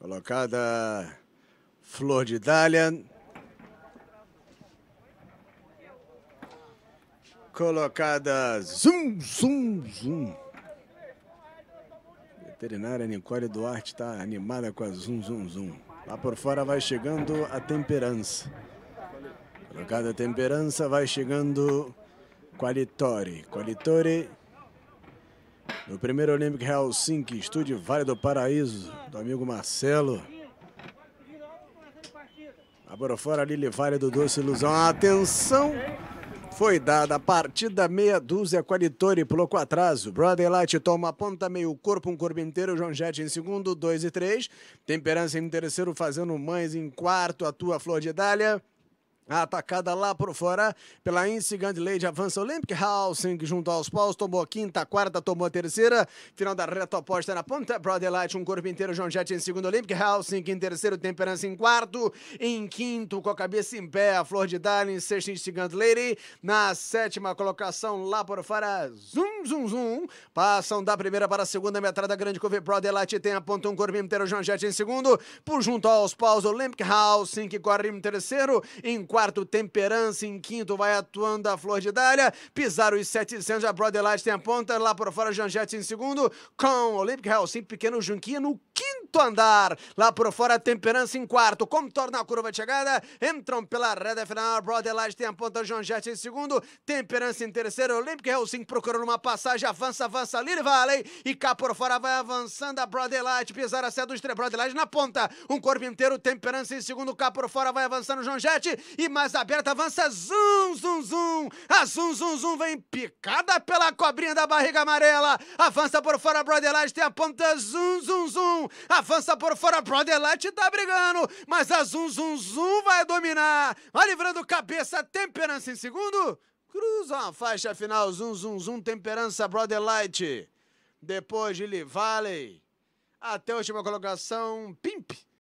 Colocada Flor de Dália. Colocada Zum, Zum, Zum. Veterinária Nicole Duarte está animada com a Zum, Zum, Zum. Lá por fora vai chegando a temperança. Colocada temperança, vai chegando Qualitore. Qualitore no primeiro Olympic Helsinki, estúdio Vale do Paraíso, do amigo Marcelo. Agora fora Lili Vale do Doce Ilusão. Atenção! Foi dada a partida meia dúzia, Qualitore pulou com atraso. Brother Light toma a ponta, meio corpo, um corpo inteiro. João Jet em segundo, dois e três. Temperança em terceiro, fazendo mães em quarto. Atua Flor de Dália. Atacada lá por fora pela Insigant Lady avança Olympic Housing junto aos paus, tomou a quinta, a quarta, tomou a terceira. Final da reta oposta na ponta, Brother Light, um corpo inteiro, John Jett em segundo, Olympic Housing em terceiro, Temperança em quarto, em quinto, com a cabeça em pé, a Flor de Darling, sexta Insigant Lady, na sétima colocação lá por fora, Zoom zum, zum, Passam da primeira para a segunda metrada grande Cove Brother Light tem a ponta um, Corbim inteiro, João Jet em segundo. Por junto aos paus, Olympic House, 5 Corim em terceiro. Em quarto, Temperança. Em quinto, vai atuando a Flor de Dália. Pisaram os 700, a Brother Light tem a ponta. Lá por fora, João Jet em segundo. Com Olympic House, em Pequeno Junquinha no quinto quinto andar. Lá por fora, a Temperança em quarto. Como torna a curva de chegada? Entram pela reta final. Brother Light tem a ponta, João Jett em segundo. Temperança em terceiro. Olympic Helsing procurando uma passagem. Avança, avança. Lily Valley. E cá por fora vai avançando a Brother Light. Pisar a sede dos três. Brother Light na ponta. Um corpo inteiro. Temperança em segundo. Cá por fora vai avançando João Jett. E mais aberta avança. Zum, zum, zum. A zum, zum, zum vem picada pela cobrinha da barriga amarela. Avança por fora. Brother Light tem a ponta. Zum, zum, zum. Avança avança por fora, Brother Light tá brigando, mas a Zum Zum Zum vai dominar. Vai livrando cabeça, temperança em segundo. Cruza a faixa final, Zum Zum Zum, temperança, Brother Light. Depois de Lee Valley, até a última colocação, Pimp.